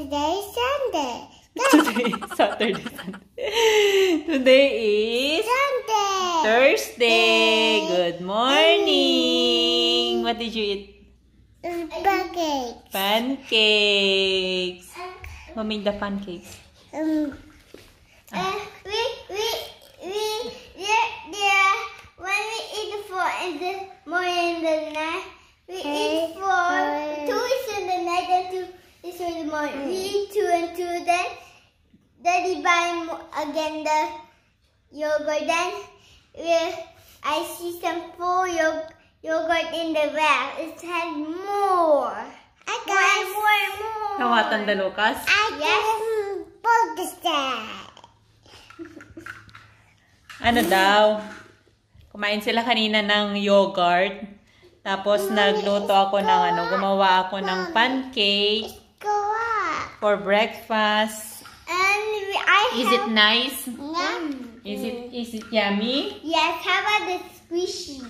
Today is Sunday. Today Saturday. Sunday. Today is Sunday. Thursday. Good morning. What did you eat? Pancakes. Pancakes. Who made the pancakes? Um, ah. Eh, more. Mm. Read two and two then. Daddy buy again the yogurt then. Where eh, I see some full yo yogurt in the bag. It had more. I got more, more and more. Nawatan the Lucas? I yes. ano daw? Kumain sila kanina ng yogurt. Tapos nagluto ako ng ano, gumawa ako ng pancake. for breakfast? And I Is it nice? Yum. Is it is it yummy? Yes, how about the squishy?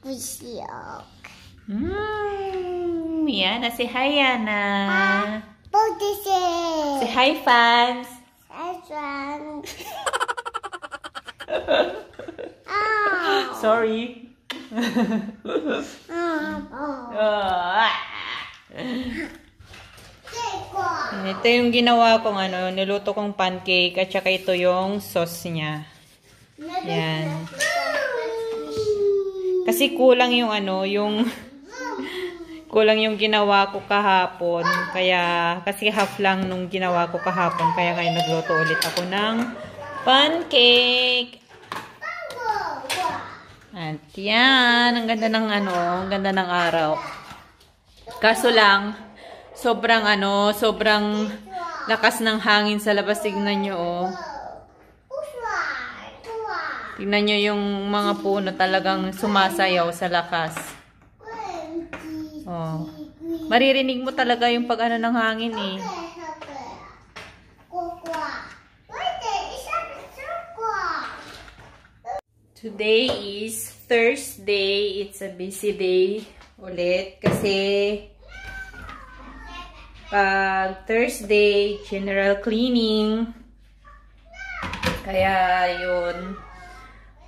Squishy oak. Mmm. Yana, say hi, Yana. Uh, both the Say hi, fans. Hi, fans. Ah. Sorry. oh. oh. Ito yung ginawa kong ano, niluto kong pancake at saka ito yung sauce niya. Yan. Kasi kulang yung ano, yung kulang yung ginawa ko kahapon. Kaya, kasi half lang nung ginawa ko kahapon. Kaya kayo nagluto ulit ako ng pancake. At yan, ang ganda ng ano, ang ganda ng araw. Kaso lang, sobrang ano, sobrang lakas ng hangin sa labas. Tignan nyo, oh. Tignan nyo yung mga puno talagang sumasayaw sa lakas. Oh. Maririnig mo talaga yung pag ano ng hangin, eh. Today is Thursday. It's a busy day ulit kasi pag uh, Thursday, general cleaning. Kaya, yun.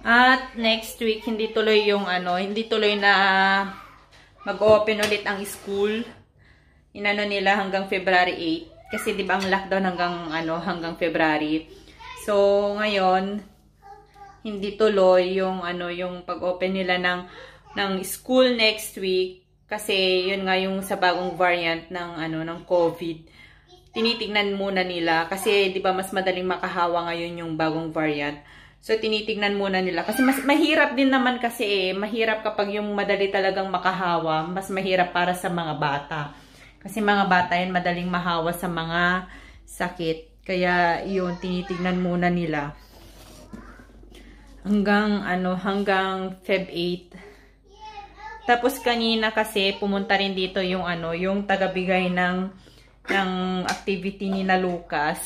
At next week, hindi tuloy yung ano, hindi tuloy na mag-open ulit ang school. Inano nila hanggang February 8. Kasi di ba ang lockdown hanggang ano, hanggang February. So, ngayon, hindi tuloy yung ano, yung pag-open nila ng ng school next week. Kasi yun nga yung sa bagong variant ng ano ng COVID. Tinitingnan muna nila kasi 'di ba mas madaling makahawa ngayon yung bagong variant. So tinitingnan muna nila kasi mas mahirap din naman kasi eh, mahirap kapag yung madali talagang makahawa, mas mahirap para sa mga bata. Kasi mga bata yan madaling mahawa sa mga sakit. Kaya yun tinitingnan muna nila. Hanggang ano, hanggang Feb 8 tapos kanina kasi pumunta rin dito yung ano, yung tagabigay ng ng activity ni na Lucas.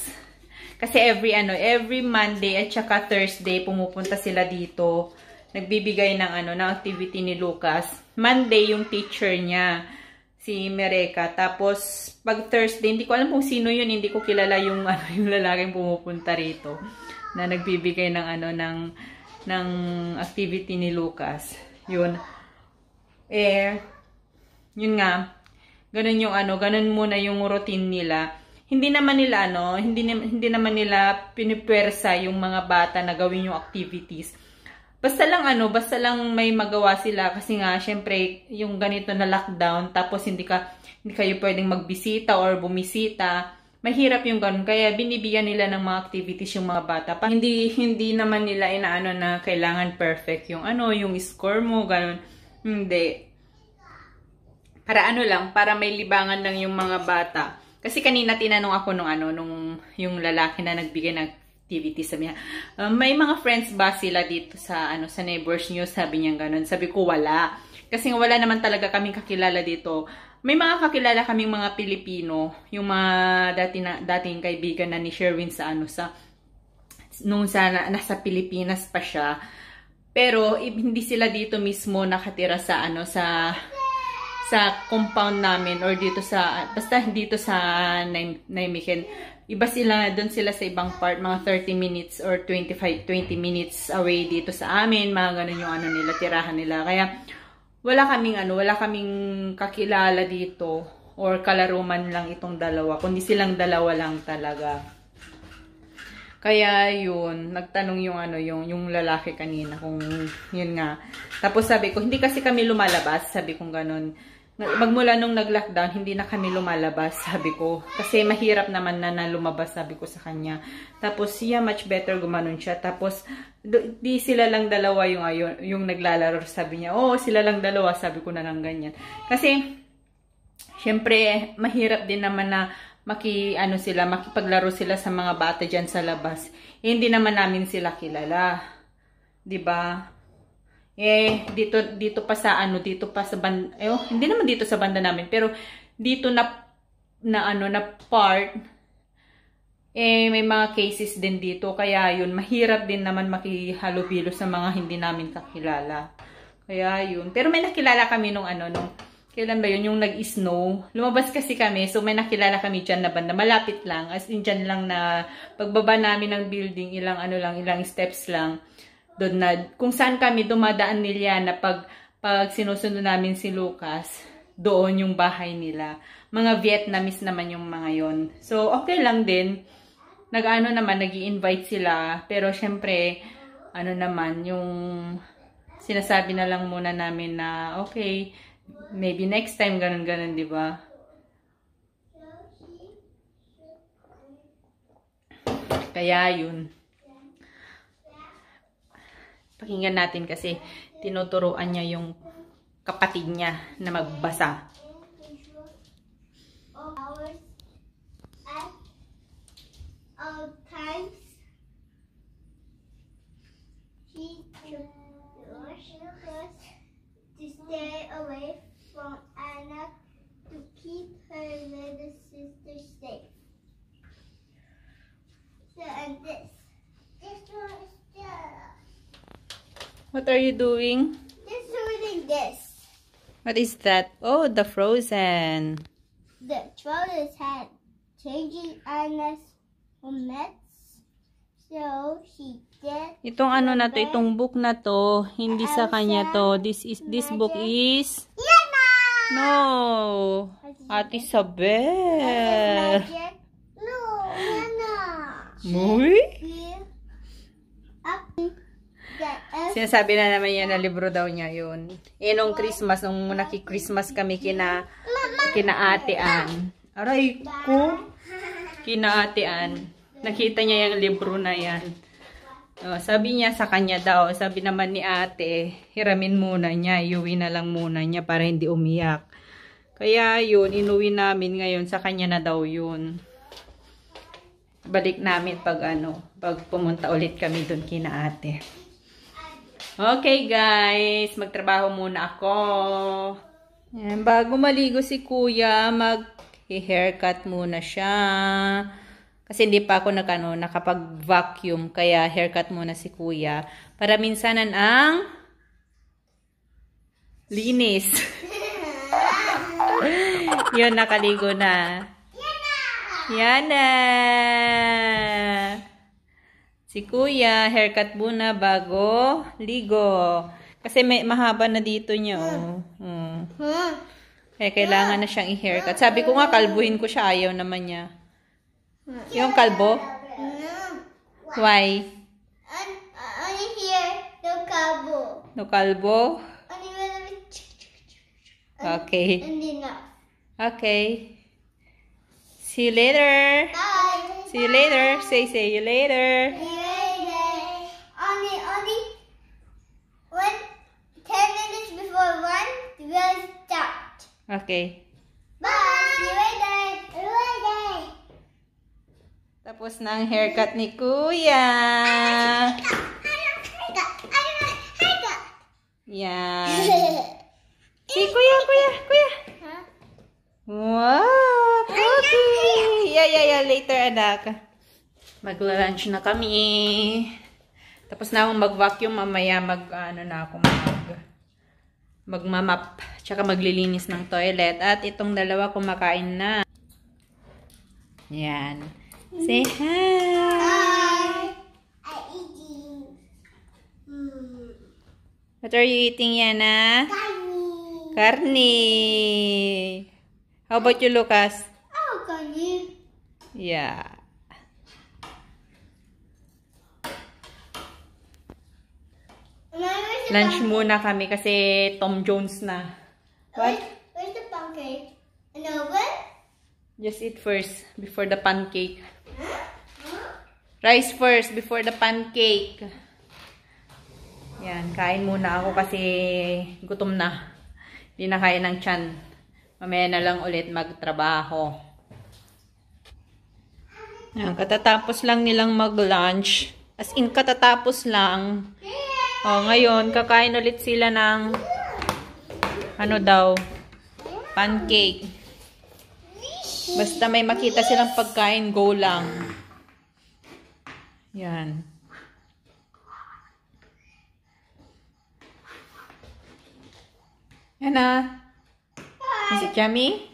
Kasi every ano, every Monday at saka Thursday pumupunta sila dito. Nagbibigay ng ano, ng activity ni Lucas. Monday yung teacher niya si Mereka. Tapos pag Thursday, hindi ko alam kung sino yun, hindi ko kilala yung ano, yung lalaking pumupunta rito na nagbibigay ng ano ng ng activity ni Lucas. Yun eh, yun nga, ganun yung ano, ganun muna yung routine nila. Hindi naman nila ano, hindi, hindi naman nila pinipwersa yung mga bata na gawin yung activities. Basta lang ano, basta lang may magawa sila kasi nga syempre yung ganito na lockdown tapos hindi ka hindi kayo pwedeng magbisita or bumisita. Mahirap yung ganun kaya binibigyan nila ng mga activities yung mga bata. Pa hindi hindi naman nila inaano na kailangan perfect yung ano, yung score mo ganun hindi. Para ano lang, para may libangan lang yung mga bata. Kasi kanina tinanong ako nung ano, nung yung lalaki na nagbigay ng activity sa mga, uh, ah, may mga friends ba sila dito sa ano sa neighbors niyo? Sabi niya ganun. Sabi ko wala. Kasi wala naman talaga kaming kakilala dito. May mga kakilala kaming mga Pilipino, yung mga dati na, dating kaibigan na ni Sherwin sa ano sa nung sa nasa Pilipinas pa siya pero hindi sila dito mismo nakatira sa ano sa sa compound namin or dito sa basta dito sa Naimiken. Iba sila, doon sila sa ibang part, mga 30 minutes or 25 20 minutes away dito sa amin, mga ganun yung ano nila, tirahan nila. Kaya wala kaming ano, wala kaming kakilala dito or kalaro man lang itong dalawa, kundi silang dalawa lang talaga. Kaya yun, nagtanong yung ano, yung, yung lalaki kanina kung yun nga. Tapos sabi ko, hindi kasi kami lumalabas. Sabi ko ganun. Magmula nung nag-lockdown, hindi na kami lumalabas, sabi ko. Kasi mahirap naman na, na lumabas, sabi ko sa kanya. Tapos siya, yeah, much better gumanon siya. Tapos, di sila lang dalawa yung, yung, yung naglalaro, sabi niya. Oo, oh, sila lang dalawa, sabi ko na lang ganyan. Kasi, syempre, mahirap din naman na maki ano sila, makipaglaro sila sa mga bata diyan sa labas. Eh, hindi naman namin sila kilala. 'Di ba? Eh dito dito pa sa ano, dito pa sa band eh, oh, hindi naman dito sa banda namin, pero dito na na ano na part eh may mga cases din dito kaya yun mahirap din naman makihalubilo sa mga hindi namin kakilala. Kaya yun. Pero may nakilala kami nung ano nung Kailan ba yun? Yung nag-snow. Lumabas kasi kami. So, may nakilala kami dyan na banda. Malapit lang. As in, dyan lang na pagbaba namin ng building, ilang ano lang, ilang steps lang. Doon na, kung saan kami dumadaan nila na pag, pag sinusundo namin si Lucas, doon yung bahay nila. Mga Vietnamese naman yung mga yon So, okay lang din. Nag-ano naman, nag invite sila. Pero, syempre, ano naman, yung sinasabi na lang muna namin na, okay, Maybe next time, ganun-ganun, di ba? Kaya yun. Pakinggan natin kasi tinuturuan niya yung kapatid niya na magbasa. All times, he stay away from Anna to keep her little sister safe. So, and this. This one is the... What are you doing? Just reading this. What is that? Oh, the Frozen. The Frozen had changing Anna's helmet So, he did Itong ano na to, itong book na to, hindi sa kanya to. This is this book is Lena! No. Ate Isabel. No, Lena. Muy? Sinasabi na naman yan na libro daw niya yun. Eh, nung Christmas, nung naki-Christmas kami kina, kina Ate Ann. Aray ko. Kina Ate Ann nakita niya yung libro na yan. Oh, sabi niya sa kanya daw, sabi naman ni ate, hiramin muna niya, iuwi na lang muna niya para hindi umiyak. Kaya yun, inuwi namin ngayon, sa kanya na daw yun. Balik namin pag ano, pag pumunta ulit kami dun kina ate. Okay guys, magtrabaho muna ako. Yan, bago maligo si kuya, mag-haircut muna siya. Kasi hindi pa ako nakano, nakapag-vacuum, kaya haircut muna si kuya. Para minsanan ang linis. Yun, nakaligo na. Yan na! Si kuya, haircut muna bago ligo. Kasi may mahaba na dito niya, oh. Hmm. hmm. Kaya kailangan na siyang i-haircut. Sabi ko nga, kalbuhin ko siya. Ayaw naman niya. Yung kalbo? No. Why? I only here, no kalbo. No kalbo? Okay. Okay. See you later. Bye. See you Bye. later. Say, say you later. Okay. Bye. Tapos na ang haircut ni Kuya. Yan. Si Kuya, Kuya, Kuya. Wow, puti. Yeah, yeah, yeah. Later, anak. Magla-lunch na kami. Tapos na akong mag-vacuum. Mamaya mag, ano na ako, mag, magmamap. Tsaka maglilinis ng toilet. At itong dalawa kumakain na. Yan. Say hi. Hi. I'm eating. Mm. What are you eating, Yana? Carne. Carne. How about you, Lucas? Oh, carne. Yeah. Lunch muna kami kasi Tom Jones na. What? Where's the pancake? An oven? Just eat first before the pancake. Rice first before the pancake. Yan, kain muna ako kasi gutom na. Hindi na kaya ng chan. Mamaya na lang ulit magtrabaho. Yan, katatapos lang nilang mag-lunch. As in, katatapos lang. O, oh, ngayon, kakain ulit sila ng ano daw, pancake. Basta may makita silang pagkain, go lang. Yan. Yan na. Ah. Is it yummy?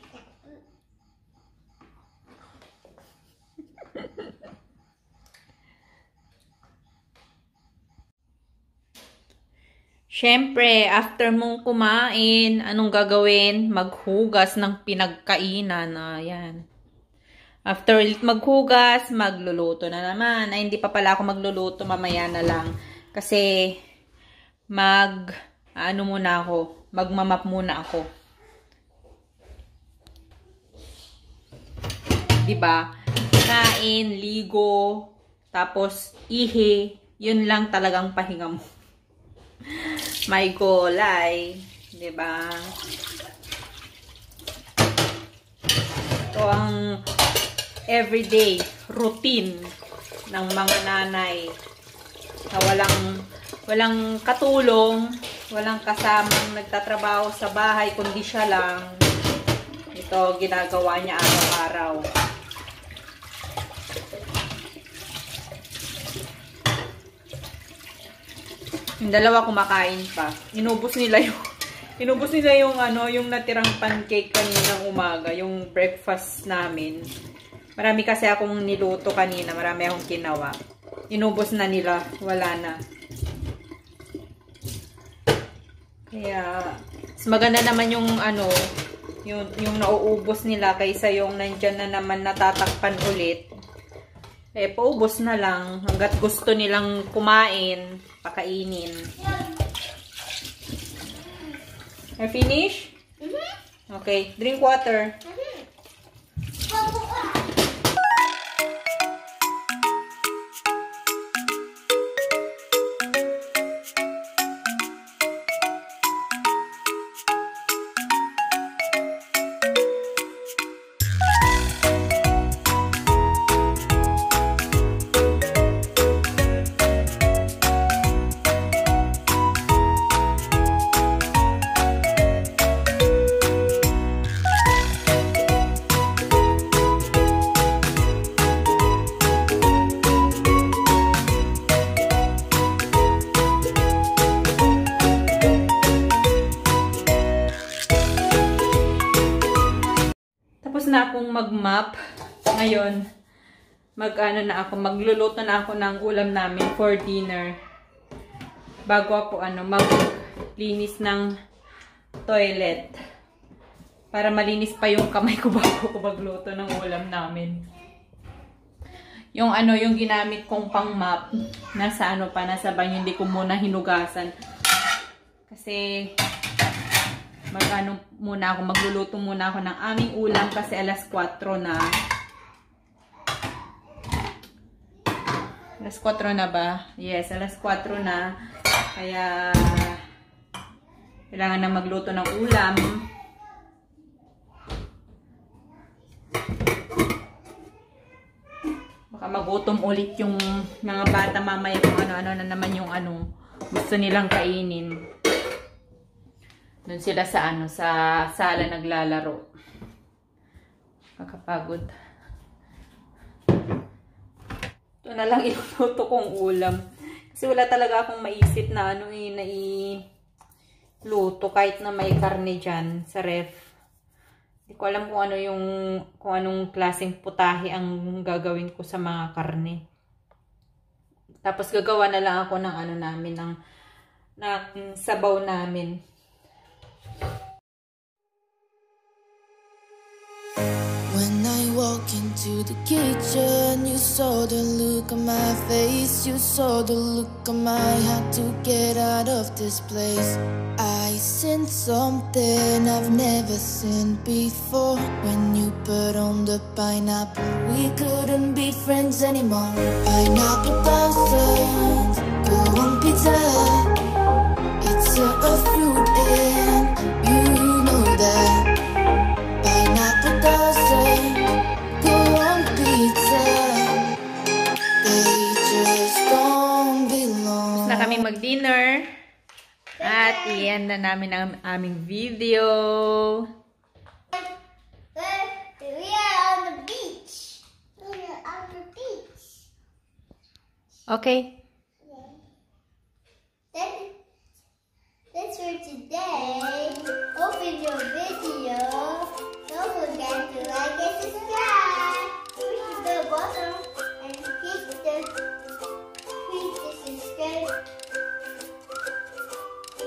Siyempre, after mong kumain, anong gagawin? Maghugas ng pinagkainan. Ayan. After maghugas, magluluto na naman. Ay, hindi pa pala ako magluluto. Mamaya na lang. Kasi, mag, ano muna ako, magmamap muna ako. Diba? Kain, ligo, tapos ihi, yun lang talagang pahinga mo may gulay. Diba? Ito ang everyday routine ng mga nanay na walang walang katulong, walang kasamang nagtatrabaho sa bahay kundi siya lang. Ito ginagawa niya araw-araw. Yung dalawa kumakain pa. Inubos nila yung inubos nila yung ano, yung natirang pancake kaninang umaga, yung breakfast namin. Marami kasi akong niluto kanina, marami akong kinawa. Inubos na nila, wala na. Kaya, mas maganda naman yung ano, yung, yung nauubos nila kaysa yung nandiyan na naman natatakpan ulit. Eh, paubos na lang. Hanggat gusto nilang kumain, pakainin. I finish? Mm-hmm. Okay. Drink water. Mm -hmm. na akong mag-map. Ngayon, mag-ano na ako, magluluto na ako ng ulam namin for dinner. Bago ako ano, maglinis ng toilet. Para malinis pa yung kamay ko bago ko magluto ng ulam namin. Yung ano, yung ginamit kong pang map, nasa ano pa, nasa banyo, hindi ko muna hinugasan. Kasi, magano muna ako, magluluto muna ako ng aming ulam kasi alas 4 na. Alas 4 na ba? Yes, alas 4 na. Kaya kailangan na magluto ng ulam. Baka magutom ulit yung mga bata mamaya kung ano-ano na naman yung ano gusto nilang kainin. Doon sila sa ano, sa sala naglalaro. Kakapagod. Ito na lang iluto kong ulam. Kasi wala talaga akong maisip na ano eh, na luto kahit na may karne dyan sa ref. Hindi ko alam kung ano yung, kung anong klaseng putahe ang gagawin ko sa mga karne. Tapos gagawa na lang ako ng ano namin, ng, ng sabaw namin. to the kitchen You saw the look on my face You saw the look on my Had to get out of this place I sensed something I've never seen before When you put on the pineapple We couldn't be friends anymore Pineapple thousand end na namin ang aming video. We are on the beach. on the beach. Okay. That, that's for today. Open your video. Don't forget to like and subscribe. Push the button and hit the, hit the subscribe